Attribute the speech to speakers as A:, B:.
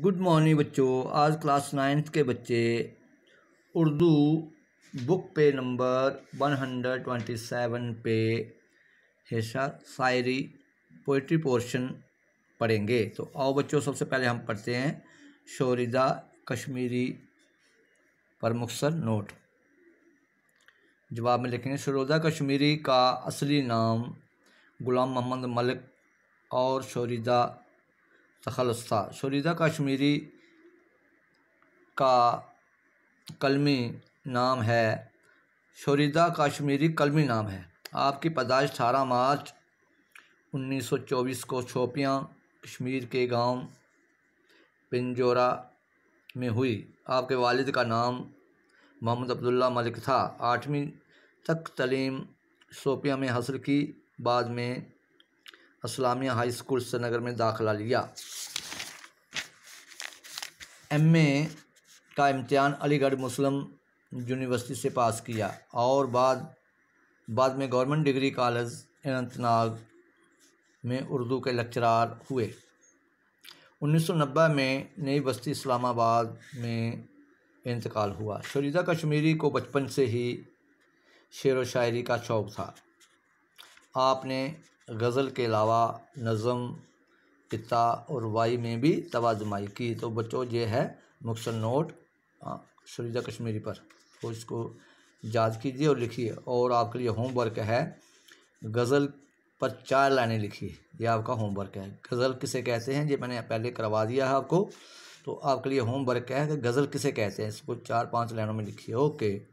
A: good morning बच्चों आज class ninth के बच्चे उर्दू बुक पे number one hundred twenty seven पे हिस्सा शायरी पोइट्री पोर्शन पढ़ेंगे तो आओ बच्चों सबसे पहले हम पढ़ते हैं शोरिदा कश्मीरी पर मुखसर नोट जवाब में लिखेंगे शोरिदा कश्मीरी का असली नाम गुलाम मोहम्मद मलिक और शोरिदा तखलस था शरीदा कश्मीरी का कलमी नाम है शरीदा कश्मीरी कलमी नाम है आपकी पैदाइश अठारह मार्च 1924 को शोपियाँ कश्मीर के गांव पिंजोरा में हुई आपके वालिद का नाम मोहम्मद अब्दुल्ला मलिक था आठवीं तक तलीम शोपियाँ में हासिल की बाद में इस्लामिया हाई स्कूल श्रीनगर में दाखिला लिया ए का इम्तहान अलीगढ़ मुस्लिम यूनिवर्सिटी से पास किया और बाद बाद में गवर्नमेंट डिग्री कॉलेज अनंतनाग में उर्दू के लेक्चरार हुए 1990 में नई बस्ती इस्लामाबाद में इंतकाल हुआ शरीदा कश्मीरी को बचपन से ही शेर व शायरी का शौक़ था आपने गज़ल के अलावा नज़म पिता और वाई में भी तोजुमाई की तो बच्चों ये है मुख्तर नोट सुरीदा कश्मीरी पर तो इसको याद कीजिए और लिखिए और आपके लिए होमवर्क है गज़ल पर चार लाइनें लिखी ये आपका होमवर्क है गज़ल किसे कहते हैं ये मैंने पहले करवा दिया है आपको तो आपके लिए होमवर्क है कि गज़ल किसे कहते हैं इसको चार पांच लाइनों में लिखिए ओके